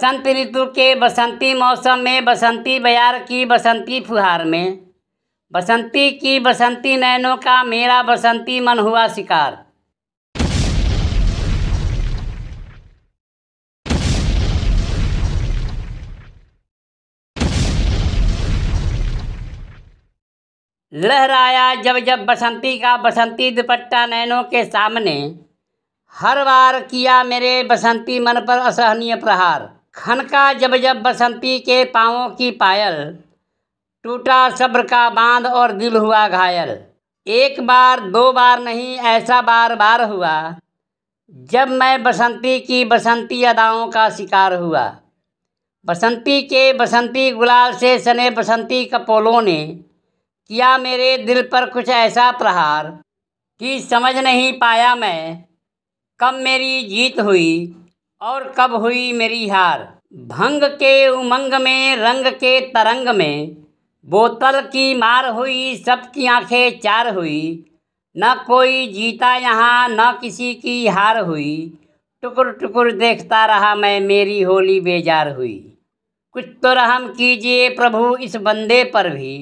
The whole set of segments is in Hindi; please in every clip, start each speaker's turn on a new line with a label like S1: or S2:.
S1: बसंत ऋतु के बसंती मौसम में बसंती बयार की बसंती फुहार में बसंती की बसंती नैनों का मेरा बसंती मन हुआ शिकार लहराया जब जब बसंती का बसंती दुपट्टा नैनों के सामने हर बार किया मेरे बसंती मन पर असहनीय प्रहार खनका जब जब बसंती के पाँवों की पायल टूटा सब्र का बांध और दिल हुआ घायल एक बार दो बार नहीं ऐसा बार बार हुआ जब मैं बसंती की बसंती अदाओं का शिकार हुआ बसंती के बसंती गुलाल से सने बसंती कपोलों ने किया मेरे दिल पर कुछ ऐसा प्रहार कि समझ नहीं पाया मैं कब मेरी जीत हुई और कब हुई मेरी हार भंग के उमंग में रंग के तरंग में बोतल की मार हुई सबकी आंखें चार हुई न कोई जीता यहाँ न किसी की हार हुई टुकुर टुकुर देखता रहा मैं मेरी होली बेजार हुई कुछ तो रहम कीजिए प्रभु इस बंदे पर भी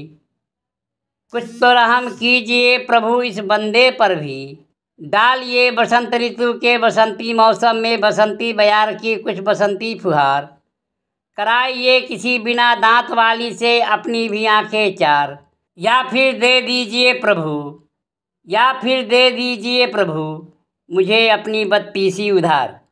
S1: कुछ तो रहम कीजिए प्रभु इस बंदे पर भी डालिए बसंत ऋतु के बसंती मौसम में बसंती बयार की कुछ बसंती फुहार कराए ये किसी बिना दांत वाली से अपनी भी आंखें चार या फिर दे दीजिए प्रभु या फिर दे दीजिए प्रभु मुझे अपनी बदपीसी उधार